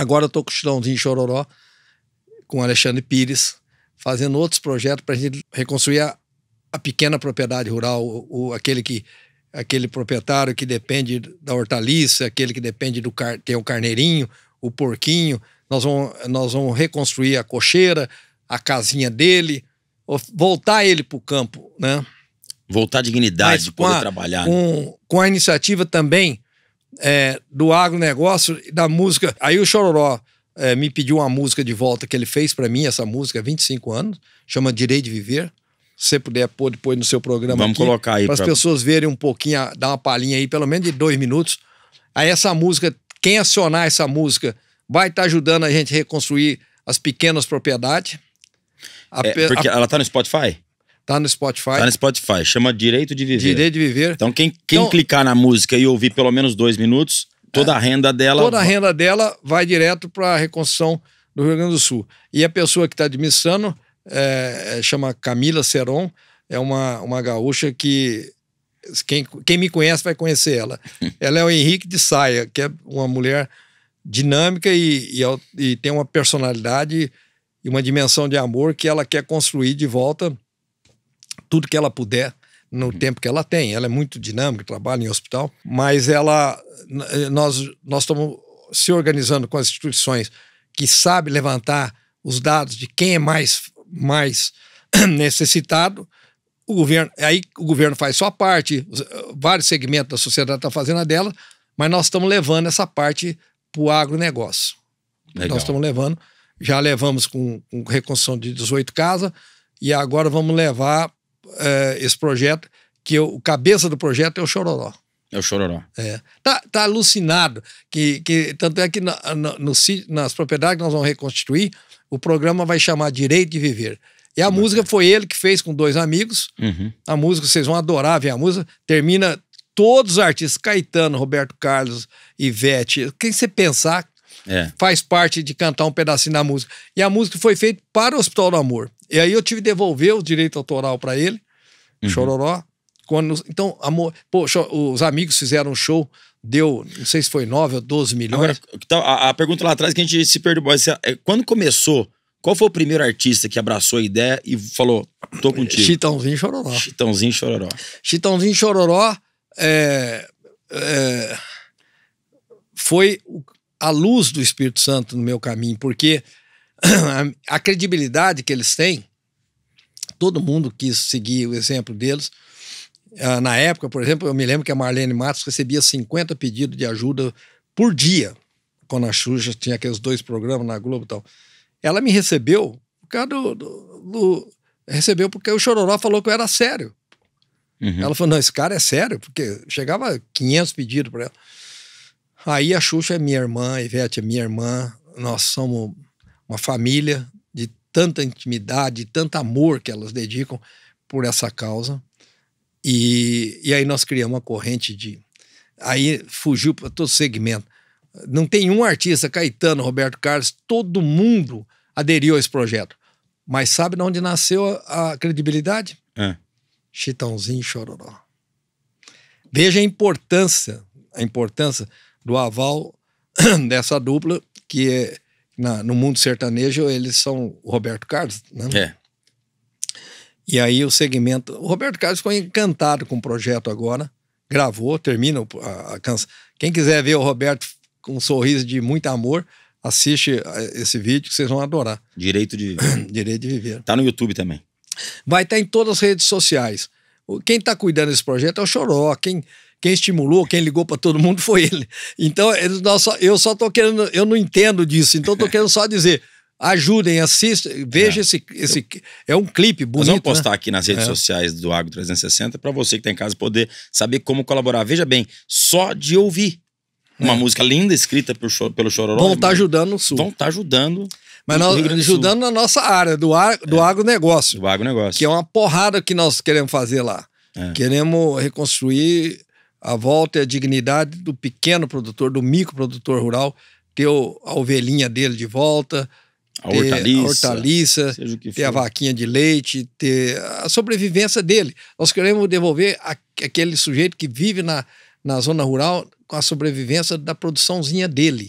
Agora eu tô com o Chilãozinho Chororó, com o Alexandre Pires, fazendo outros projetos para a gente reconstruir a, a, pequena propriedade rural, o, o, aquele que aquele proprietário que depende da hortaliça, aquele que depende do car, tem o carneirinho, o porquinho. Nós vamos, nós vamos reconstruir a cocheira, a casinha dele, voltar ele para o campo, né? Voltar a dignidade, Mas poder a, trabalhar. Né? Com, com a iniciativa também é, do agronegócio e da música. Aí o Chororó é, me pediu uma música de volta que ele fez para mim, essa música, há 25 anos, chama Direito de Viver. Se você puder pôr depois no seu programa. Vamos aqui, colocar aí. Para as pra... pessoas verem um pouquinho, dar uma palhinha aí, pelo menos de dois minutos. Aí essa música, quem acionar essa música vai estar tá ajudando a gente a reconstruir as pequenas propriedades. A, é, porque a, ela tá no Spotify? Tá no Spotify. Tá no Spotify. Chama Direito de Viver. Direito de Viver. Então, quem, quem então, clicar na música e ouvir pelo menos dois minutos, toda é. a renda dela. Toda a renda dela vai direto para a reconstrução do Rio Grande do Sul. E a pessoa que está admissando é, é, chama Camila Seron, é uma, uma gaúcha que. Quem, quem me conhece vai conhecer ela. ela é o Henrique de Saia, que é uma mulher dinâmica e, e, e tem uma personalidade e uma dimensão de amor que ela quer construir de volta tudo que ela puder no uhum. tempo que ela tem. Ela é muito dinâmica, trabalha em hospital, mas ela eh, nós nós estamos se organizando com as instituições que sabe levantar os dados de quem é mais mais necessitado. O governo, aí o governo faz sua parte, eh, vários segmentos da sociedade estão tá fazendo a dela, mas nós estamos levando essa parte para o agronegócio. Legal. Nós estamos levando, já levamos com, com reconstrução de 18 casas, e agora vamos levar é, esse projeto, que eu, o cabeça do projeto é o Chororó. É o Chororó. É. Tá, tá alucinado. Que, que, tanto é que na, na, no, nas propriedades que nós vamos reconstituir, o programa vai chamar Direito de Viver. E a música foi ele que fez com dois amigos. Uhum. A música, vocês vão adorar ver a música. Termina todos os artistas, Caetano, Roberto Carlos, Ivete, quem você pensar, é. faz parte de cantar um pedacinho da música. E a música foi feita para o Hospital do Amor. E aí eu tive que devolver o direito autoral para ele, uhum. Chororó. Quando, então, amor, pô, os amigos fizeram um show, deu, não sei se foi 9 ou 12 milhões. Agora, então, a, a, pergunta lá atrás que a gente se perdoou, é, é, quando começou, qual foi o primeiro artista que abraçou a ideia e falou, tô é, contigo? Chitãozinho Chororó. Chitãozinho Chororó. Chitãozinho Chororó é, é, foi a luz do Espírito Santo no meu caminho, porque a credibilidade que eles têm, todo mundo quis seguir o exemplo deles. Ah, na época, por exemplo, eu me lembro que a Marlene Matos recebia 50 pedidos de ajuda por dia, quando a Xuxa tinha aqueles dois programas na Globo e tal. Ela me recebeu por causa do, do, do recebeu porque o Chororó falou que eu era sério. Uhum. Ela falou: não, esse cara é sério, porque chegava 500 pedidos para ela. Aí a Xuxa é minha irmã, a Ivete é minha irmã, nós somos uma família de tanta intimidade, de tanto amor que elas dedicam por essa causa. E, e aí nós criamos uma corrente de. Aí fugiu para todo segmento. Não tem um artista, Caetano, Roberto Carlos, todo mundo aderiu a esse projeto. Mas sabe de onde nasceu a, a credibilidade? É. Chitãozinho Chororó. Veja a importância, a importância do aval dessa dupla que é na, no mundo sertanejo, eles são o Roberto Carlos, né? É. E aí o segmento. O Roberto Carlos foi encantado com o projeto agora. Gravou, termina a, a canção. Quem quiser ver o Roberto com um sorriso de muito amor, assiste esse vídeo que vocês vão adorar. Direito de viver. Direito de viver. Tá no YouTube também. Vai estar tá em todas as redes sociais. Quem está cuidando desse projeto é o Choró. Quem, quem estimulou, quem ligou para todo mundo foi ele. Então, ele, eu só tô querendo, eu não entendo disso, então tô querendo só dizer ajudem, assistam, veja é. esse, esse. É um clipe bonito. Nós vamos né? postar né? aqui nas redes é. sociais do Agro 360 para você que está em casa poder saber como colaborar. Veja bem, só de ouvir. Uma é. música linda escrita por, pelo Chororó. Vão estar tá ajudando o Sul. Vão estar tá ajudando. Mas nós, ajudando na nossa área, do, ar, do é. agronegócio. Do agronegócio. Que é uma porrada que nós queremos fazer lá. É. Queremos reconstruir a volta e a dignidade do pequeno produtor, do microprodutor rural, ter a ovelhinha dele de volta, a ter hortaliça, a, hortaliça, ter a vaquinha de leite, ter a sobrevivência dele. Nós queremos devolver aquele sujeito que vive na, na zona rural com a sobrevivência da produçãozinha dele.